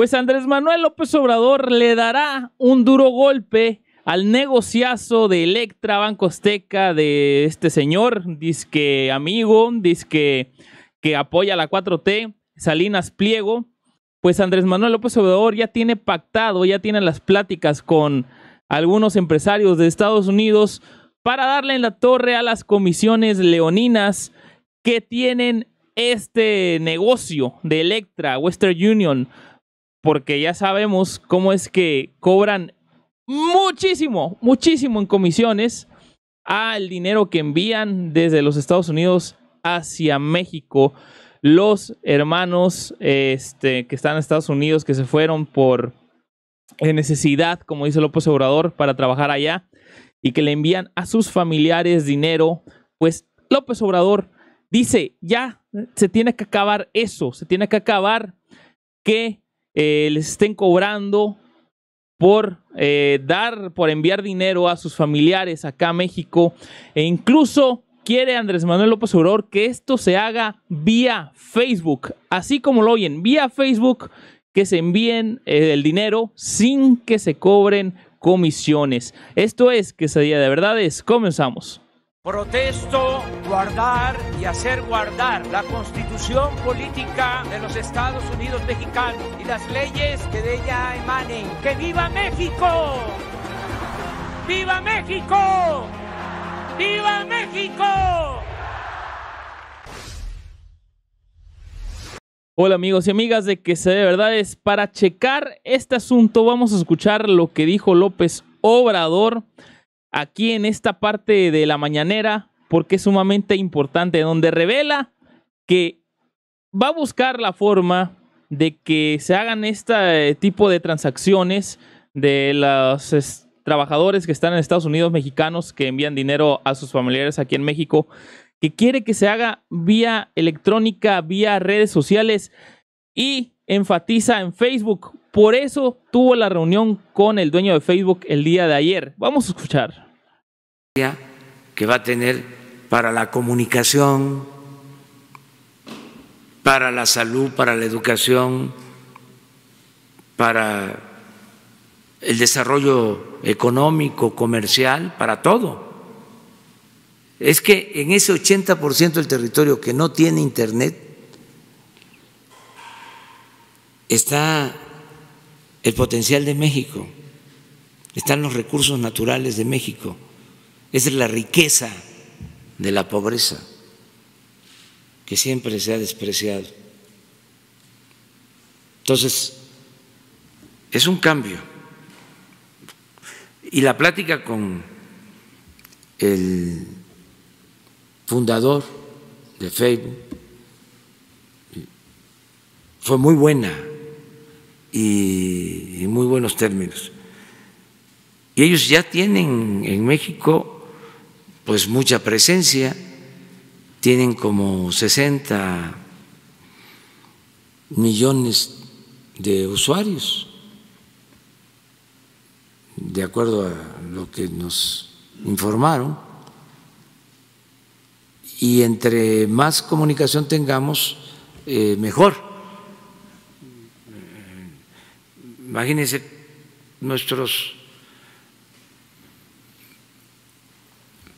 Pues Andrés Manuel López Obrador le dará un duro golpe al negociazo de Electra Banco Azteca de este señor, dizque amigo, disque que apoya la 4T, Salinas Pliego. Pues Andrés Manuel López Obrador ya tiene pactado, ya tiene las pláticas con algunos empresarios de Estados Unidos para darle en la torre a las comisiones leoninas que tienen este negocio de Electra, Western Union, porque ya sabemos cómo es que cobran muchísimo, muchísimo en comisiones al dinero que envían desde los Estados Unidos hacia México. Los hermanos este, que están en Estados Unidos, que se fueron por necesidad, como dice López Obrador, para trabajar allá y que le envían a sus familiares dinero, pues López Obrador dice, ya se tiene que acabar eso, se tiene que acabar que eh, les estén cobrando por eh, dar, por enviar dinero a sus familiares acá a México. E incluso quiere Andrés Manuel López Obrador que esto se haga vía Facebook, así como lo oyen, vía Facebook, que se envíen eh, el dinero sin que se cobren comisiones. Esto es que Quesadilla de Verdades. Comenzamos. Protesto guardar y hacer guardar la constitución política de los Estados Unidos mexicanos y las leyes que de ella emanen. ¡Que viva México! ¡Viva México! ¡Viva México! Hola amigos y amigas de Que se de es. Para checar este asunto vamos a escuchar lo que dijo López Obrador aquí en esta parte de la mañanera porque es sumamente importante, donde revela que va a buscar la forma de que se hagan este eh, tipo de transacciones de los trabajadores que están en Estados Unidos, mexicanos que envían dinero a sus familiares aquí en México, que quiere que se haga vía electrónica, vía redes sociales y enfatiza en Facebook por eso tuvo la reunión con el dueño de Facebook el día de ayer. Vamos a escuchar. Que va a tener para la comunicación, para la salud, para la educación, para el desarrollo económico, comercial, para todo. Es que en ese 80% del territorio que no tiene Internet está el potencial de México, están los recursos naturales de México, es la riqueza de la pobreza que siempre se ha despreciado. Entonces, es un cambio. Y la plática con el fundador de Facebook fue muy buena y en muy buenos términos. Y ellos ya tienen en México pues mucha presencia, tienen como 60 millones de usuarios, de acuerdo a lo que nos informaron, y entre más comunicación tengamos, eh, mejor Imagínense nuestros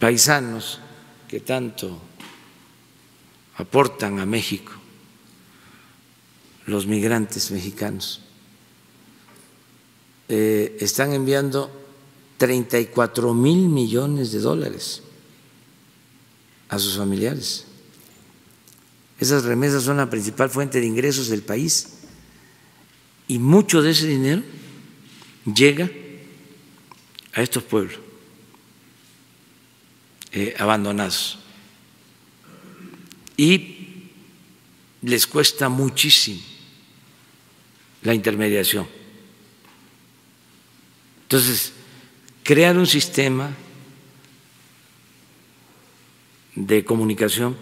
paisanos que tanto aportan a México, los migrantes mexicanos, eh, están enviando 34 mil millones de dólares a sus familiares. Esas remesas son la principal fuente de ingresos del país. Y mucho de ese dinero llega a estos pueblos eh, abandonados. Y les cuesta muchísimo la intermediación. Entonces, crear un sistema de comunicación,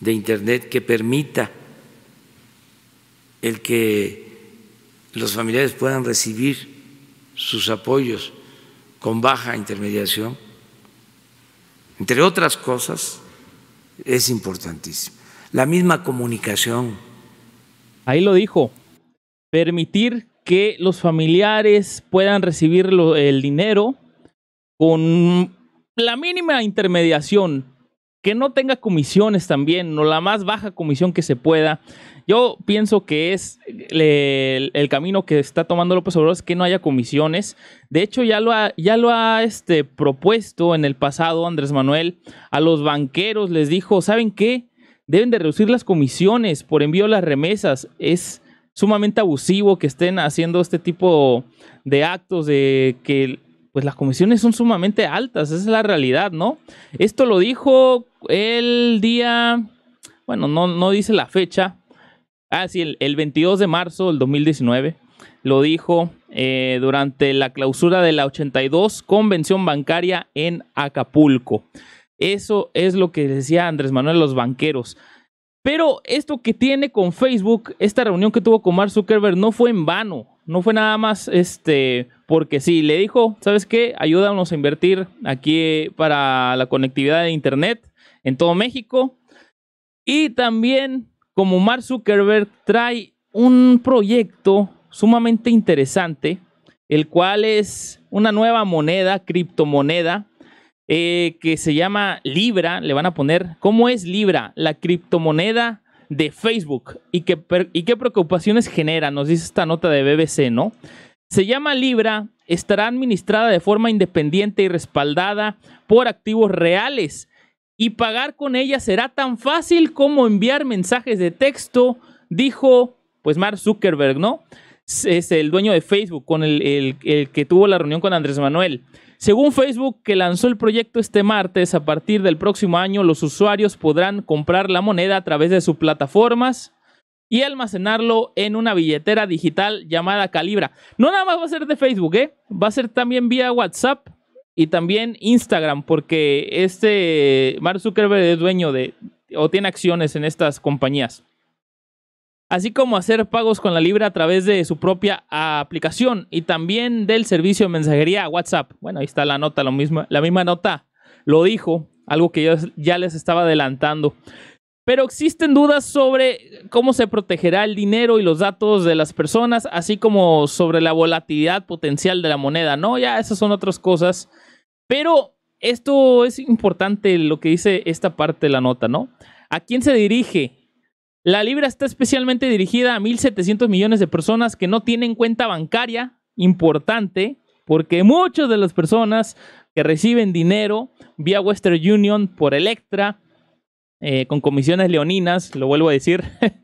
de Internet, que permita el que los familiares puedan recibir sus apoyos con baja intermediación, entre otras cosas, es importantísimo. La misma comunicación. Ahí lo dijo, permitir que los familiares puedan recibir el dinero con la mínima intermediación, que no tenga comisiones también, no la más baja comisión que se pueda. Yo pienso que es el, camino que está tomando López Obrador es que no haya comisiones. De hecho, ya lo ha, ya lo este, propuesto en el pasado Andrés Manuel. A los banqueros les dijo, ¿saben qué? Deben de reducir las comisiones por envío de las remesas. Es sumamente abusivo que estén haciendo este tipo de actos de que pues las comisiones son sumamente altas, esa es la realidad, ¿no? Esto lo dijo el día, bueno, no, no dice la fecha, ah, el, 22 de marzo del 2019, lo dijo eh, durante la clausura de la 82 Convención Bancaria en Acapulco. Eso es lo que decía Andrés Manuel los banqueros. Pero esto que tiene con Facebook, esta reunión que tuvo con Mark Zuckerberg, no fue en vano. No fue nada más este, porque sí, le dijo, ¿sabes qué? Ayúdanos a invertir aquí eh, para la conectividad de Internet en todo México. Y también, como Mark Zuckerberg trae un proyecto sumamente interesante, el cual es una nueva moneda, criptomoneda, eh, que se llama Libra, le van a poner, ¿cómo es Libra? La criptomoneda de Facebook y, y qué preocupaciones genera, nos dice esta nota de BBC, ¿no? Se llama Libra, estará administrada de forma independiente y respaldada por activos reales y pagar con ella será tan fácil como enviar mensajes de texto, dijo pues Mark Zuckerberg, ¿no? es el dueño de Facebook, con el, que tuvo la reunión con Andrés Manuel. Según Facebook, que lanzó el proyecto este martes, a partir del próximo año los usuarios podrán comprar la moneda a través de sus plataformas y almacenarlo en una billetera digital llamada Calibra. No nada más va a ser de Facebook, ¿eh? va a ser también vía WhatsApp y también Instagram, porque este Mark Zuckerberg es dueño de o tiene acciones en estas compañías así como hacer pagos con la libra a través de su propia aplicación y también del servicio de mensajería WhatsApp. Bueno, ahí está la nota, lo mismo, la misma nota lo dijo, algo que ya les estaba adelantando. Pero existen dudas sobre cómo se protegerá el dinero y los datos de las personas, así como sobre la volatilidad potencial de la moneda, ¿no? Ya esas son otras cosas. Pero esto es importante lo que dice esta parte de la nota, ¿no? ¿A quién se dirige la libra está especialmente dirigida a 1.700 millones de personas que no tienen cuenta bancaria importante, porque muchas de las personas que reciben dinero vía Western Union por Electra, eh, con comisiones leoninas, lo vuelvo a decir,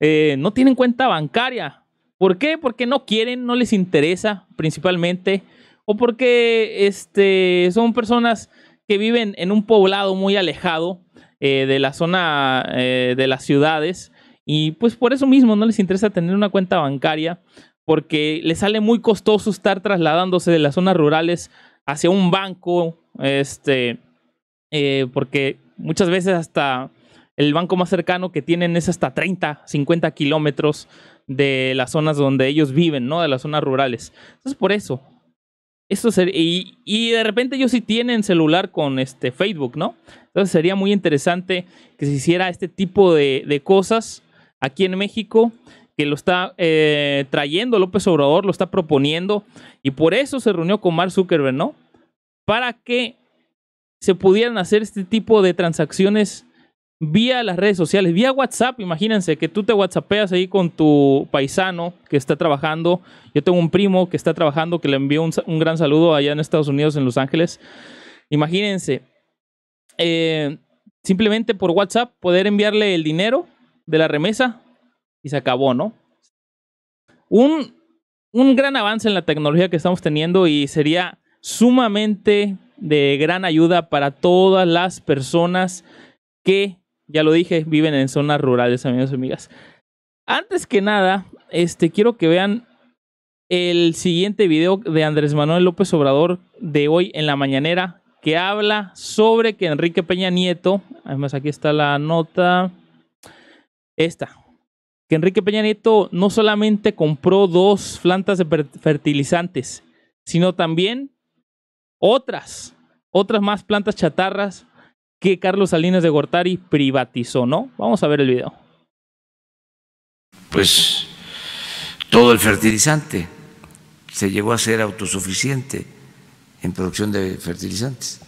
eh, no tienen cuenta bancaria. ¿Por qué? Porque no quieren, no les interesa principalmente, o porque este, son personas que viven en un poblado muy alejado eh, de la zona eh, de las ciudades y pues por eso mismo no les interesa tener una cuenta bancaria porque les sale muy costoso estar trasladándose de las zonas rurales hacia un banco, este, eh, porque muchas veces hasta el banco más cercano que tienen es hasta 30, 50 kilómetros de las zonas donde ellos viven, ¿no? De las zonas rurales. Entonces, por eso, y, de repente ellos sí tienen celular con este Facebook, ¿no? Entonces sería muy interesante que se hiciera este tipo de, cosas aquí en México, que lo está eh, trayendo López Obrador, lo está proponiendo, y por eso se reunió con Mark Zuckerberg, ¿no? Para que se pudieran hacer este tipo de transacciones vía las redes sociales, vía WhatsApp. Imagínense que tú te WhatsAppeas ahí con tu paisano que está trabajando. Yo tengo un primo que está trabajando, que le envió un, gran saludo allá en Estados Unidos, en Los Ángeles. Imagínense, eh, simplemente por WhatsApp poder enviarle el dinero de la remesa y se acabó, ¿no? Un, un gran avance en la tecnología que estamos teniendo y sería sumamente de gran ayuda para todas las personas que ya lo dije, viven en zonas rurales, amigos y amigas. Antes que nada, este, quiero que vean el siguiente video de Andrés Manuel López Obrador de hoy en la mañanera, que habla sobre que Enrique Peña Nieto, además aquí está la nota, esta, que Enrique Peña Nieto no solamente compró dos plantas de fertilizantes, sino también otras, otras más plantas chatarras que Carlos Salinas de Gortari privatizó, ¿no? Vamos a ver el video. Pues todo el fertilizante se llegó a ser autosuficiente en producción de fertilizantes.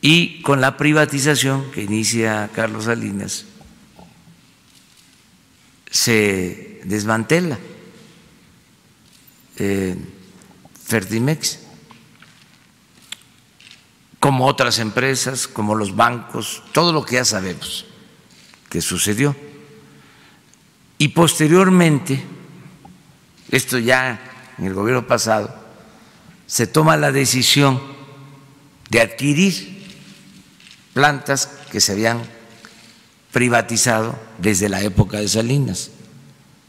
Y con la privatización que inicia Carlos Salinas, se desmantela eh, Fertimex como otras empresas, como los bancos, todo lo que ya sabemos que sucedió. Y posteriormente, esto ya en el gobierno pasado, se toma la decisión de adquirir plantas que se habían privatizado desde la época de Salinas.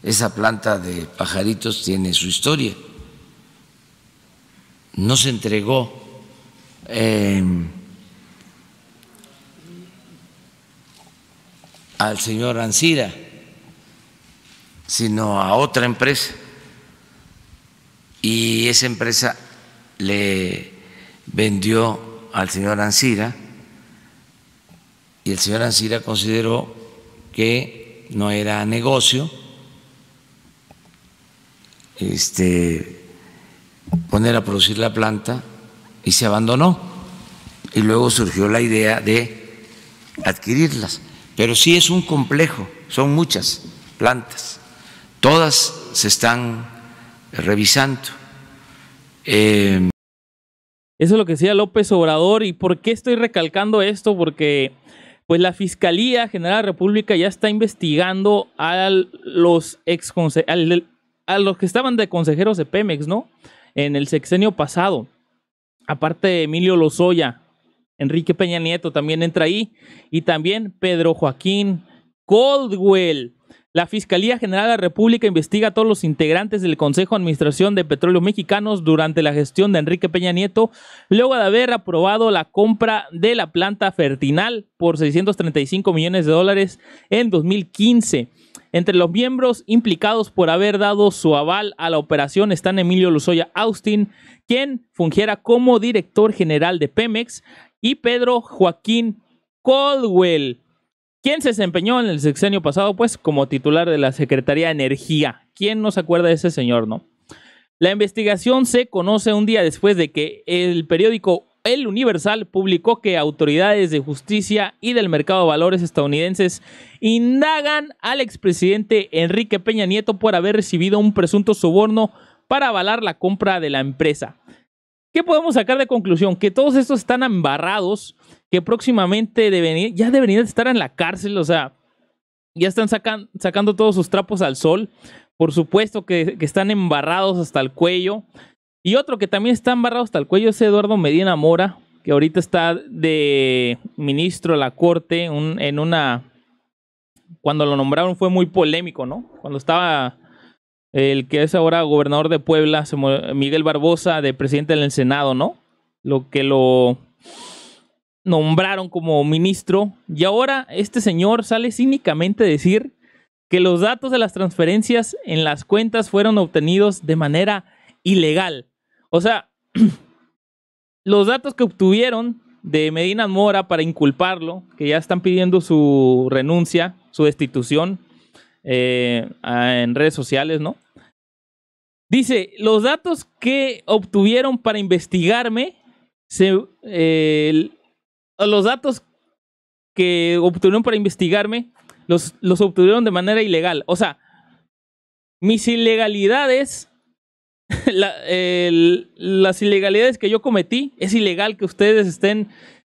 Esa planta de pajaritos tiene su historia. No se entregó Em, al señor Ancira sino a otra empresa. Y esa empresa le vendió al señor Ancira y el señor Ancira consideró que no era negocio este, poner a producir la planta y se abandonó. Y luego surgió la idea de adquirirlas. Pero sí es un complejo, son muchas plantas. Todas se están revisando. Em, Eso es lo que decía López Obrador. ¿Y por qué estoy recalcando esto? Porque pues la Fiscalía General de la República ya está investigando a los, ex a los que estaban de consejeros de Pemex, ¿no? En el sexenio pasado aparte de Emilio Lozoya, Enrique Peña Nieto también entra ahí, y también Pedro Joaquín Coldwell, la Fiscalía General de la República investiga a todos los integrantes del Consejo de Administración de Petróleo Mexicanos durante la gestión de Enrique Peña Nieto, luego de haber aprobado la compra de la planta Fertinal por 635 millones de dólares en 2015. Entre los miembros implicados por haber dado su aval a la operación están Emilio Luzoya Austin, quien fungiera como director general de Pemex, y Pedro Joaquín Caldwell, ¿Quién se desempeñó en el sexenio pasado, pues, como titular de la Secretaría de Energía? ¿Quién nos acuerda de ese señor, no? La investigación se conoce un día después de que el periódico El Universal publicó que autoridades de justicia y del mercado de valores estadounidenses indagan al expresidente Enrique Peña Nieto por haber recibido un presunto soborno para avalar la compra de la empresa. ¿Qué podemos sacar de conclusión? Que todos estos están embarrados, que próximamente deben, ya deberían estar en la cárcel, o sea, ya están sacando todos sus trapos al sol. Por supuesto que, están embarrados hasta el cuello. Y otro que también está embarrado hasta el cuello es Eduardo Medina Mora, que ahorita está de ministro de la corte en una... Cuando lo nombraron fue muy polémico, ¿no? Cuando estaba el que es ahora gobernador de Puebla, Miguel Barbosa, de presidente del Senado, ¿no? Lo que lo nombraron como ministro. Y ahora este señor sale cínicamente a decir que los datos de las transferencias en las cuentas fueron obtenidos de manera ilegal. O sea, los datos que obtuvieron de Medina Mora para inculparlo, que ya están pidiendo su renuncia, su destitución, eh, en redes sociales, ¿no? Dice, los datos que obtuvieron para investigarme, eh, los datos que obtuvieron para investigarme, los, los obtuvieron de manera ilegal. O sea, mis ilegalidades, las ilegalidades que yo cometí, es ilegal que ustedes estén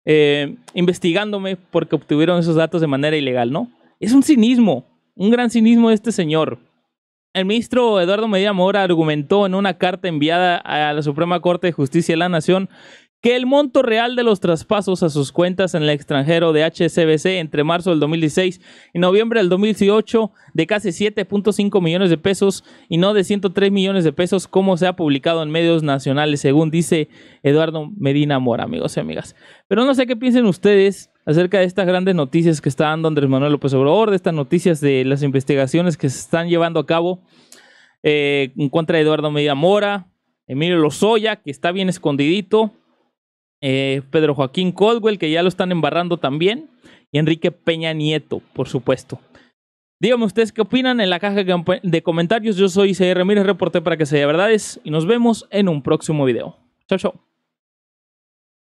eh, investigándome porque obtuvieron esos datos de manera ilegal, ¿no? Es un cinismo un gran cinismo de este señor. El ministro Eduardo Medina Mora argumentó en una carta enviada a la Suprema Corte de Justicia de la Nación que el monto real de los traspasos a sus cuentas en el extranjero de HSBC entre marzo del 2016 y noviembre del 2018 de casi 7.5 millones de pesos y no de 103 millones de pesos como se ha publicado en medios nacionales, según dice Eduardo Medina Mora, amigos y amigas. Pero no sé qué piensen ustedes acerca de estas grandes noticias que está dando Andrés Manuel López Obrador, de estas noticias de las investigaciones que se están llevando a cabo eh, en contra de Eduardo Medina Mora, Emilio Lozoya, que está bien escondidito eh, Pedro Joaquín Coldwell que ya lo están embarrando también, y Enrique Peña Nieto, por supuesto. Díganme ustedes qué opinan en la caja de comentarios. Yo soy CR Ramírez, reporte para que sea verdades, y nos vemos en un próximo video. Chao, chao.